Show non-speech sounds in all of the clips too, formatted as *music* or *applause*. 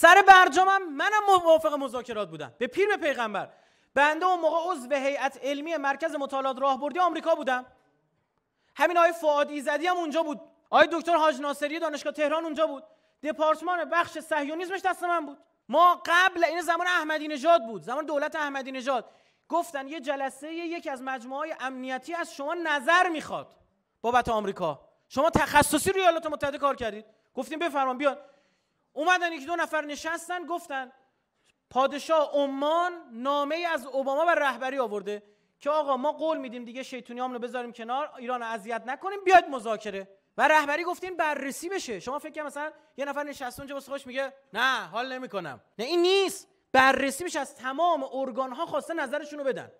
سر برجامم منم موافق مذاکرات بودم به پیر به پیغمبر بنده اون موقع عضو هیئت علمی مرکز مطالعات راهبردی آمریکا بودم همین آقای فؤاد ایزدی هم اونجا بود آقای دکتر حاج ناصری دانشگاه تهران اونجا بود دپارتمان بخش صهیونیسمش دست من بود ما قبل این زمان احمدی نژاد بود زمان دولت احمدی نژاد گفتن یه جلسه یکی از مجموعه های امنیتی از شما نظر میخواد بابت آمریکا شما تخصصی روی ایالات متحده کار کردید گفتیم بفرمایید بیان اومدن یک دو نفر نشستن گفتن پادشاه عمان نامه ای از اوباما و رهبری آورده که آقا ما قول میدیم دیگه شیطونی رو بذاریم کنار ایران اذیت نکنیم بیاد مذاکره و رهبری گفتین بررسی بشه شما فکر مثلا یه نفر نشسته اونجا واسه خوش میگه نه حال نمیکنم نه این نیست بررسی بشه از تمام ارگان ها خواسته نظرشون رو بدن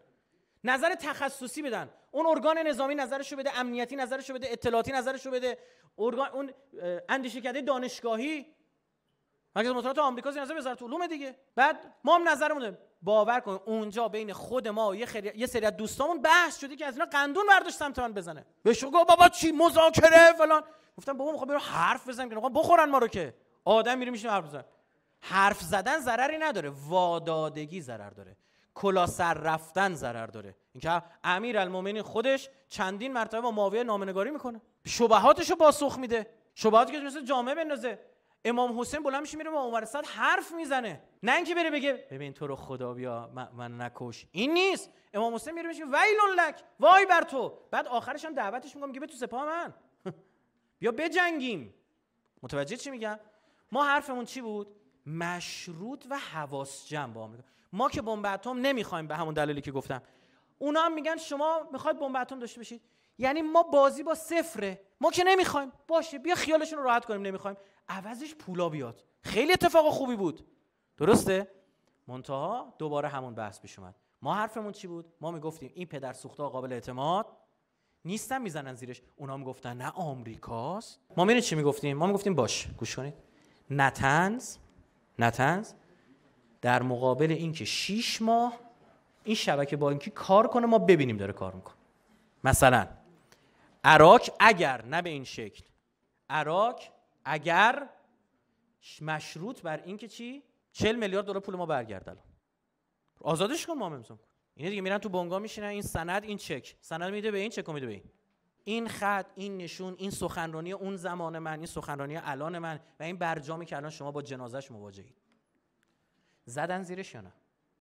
نظر تخصصی بدن اون ارگان نظامی نظرشو بده امنیتی نظرشو بده اطلاعاتی نظرشو بده ارگان اون اندیشکده دانشگاهی مرکز مطالعات آمریکا زیر نظر وزارت علوم دیگه بعد ما هم نظرمونه باور کن اونجا بین خود ما و یه, یه سری از دوستامون بحث شده که از اینا قندون برداشت سمت من بزنه بهش گفت بابا چی مذاکره فلان گفتم بابا میخوام برو حرف بزنم که بخورن ما رو که آدم میره میشه حرف بزن حرف زدن ضرری نداره وادادگی ضرر داره کلا سر رفتن ضرر داره اینکه امیرالمومنین خودش چندین مرتبه با معاویه نامنگاری میکنه شبهاتشو پاسخ میده شبهاتی که مثل جامعه بندازه امام حسین بلند میشه میره با عمر صد حرف میزنه نه اینکه بره بگه ببین تو رو خدا بیا من, نکش این نیست امام حسین میره میشه ویل لک وای بر تو بعد آخرش هم دعوتش میکنم میگه به تو سپاه من *laughs* بیا بجنگیم متوجه چی میگم ما حرفمون چی بود مشروط و حواس جمع با آمریکا ما که بمب اتم نمیخوایم به همون دلیلی که گفتم اونا هم میگن شما میخواید بمب اتم داشته باشید یعنی ما بازی با صفره ما که نمیخوایم باشه بیا خیالشون رو راحت کنیم نمیخوایم عوضش پولا بیاد خیلی اتفاق خوبی بود درسته منتها دوباره همون بحث پیش اومد ما حرفمون چی بود ما میگفتیم این پدر سوخته قابل اعتماد نیستن میزنن زیرش اونا میگفتن نه آمریکاست ما میره چی میگفتیم ما میگفتیم باش گوش کنید نتنز نتنز در مقابل اینکه 6 ماه این شبکه بانکی کار کنه ما ببینیم داره کار میکنه مثلا عراق اگر نه به این شکل عراک اگر مشروط بر این که چی 40 میلیارد دلار پول ما برگرد آزادش کن ما امضا کن اینا دیگه میرن تو بنگاه میشینن این سند این چک سند میده به این چک میده به این این خط این نشون این سخنرانی اون زمان من این سخنرانی الان من و این برجامی که الان شما با جنازش مواجهید زدن زیرش یا نه